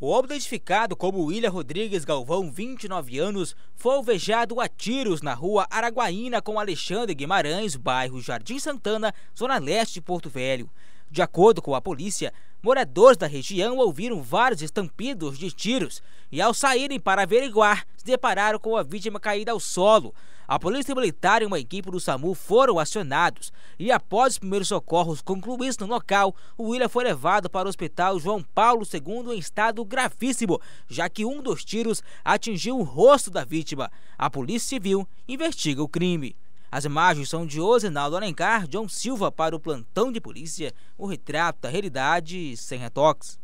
O homem identificado como William Rodrigues Galvão, 29 anos, foi alvejado a tiros na rua Araguaína com Alexandre Guimarães, bairro Jardim Santana, zona leste de Porto Velho. De acordo com a polícia, moradores da região ouviram vários estampidos de tiros e, ao saírem para averiguar, se depararam com a vítima caída ao solo. A polícia militar e uma equipe do SAMU foram acionados e, após os primeiros socorros concluídos no local, o William foi levado para o hospital João Paulo II em estado gravíssimo, já que um dos tiros atingiu o rosto da vítima. A Polícia Civil investiga o crime. As imagens são de Osinaldo Alencar, John Silva para o plantão de polícia, o retrato da realidade sem retoques.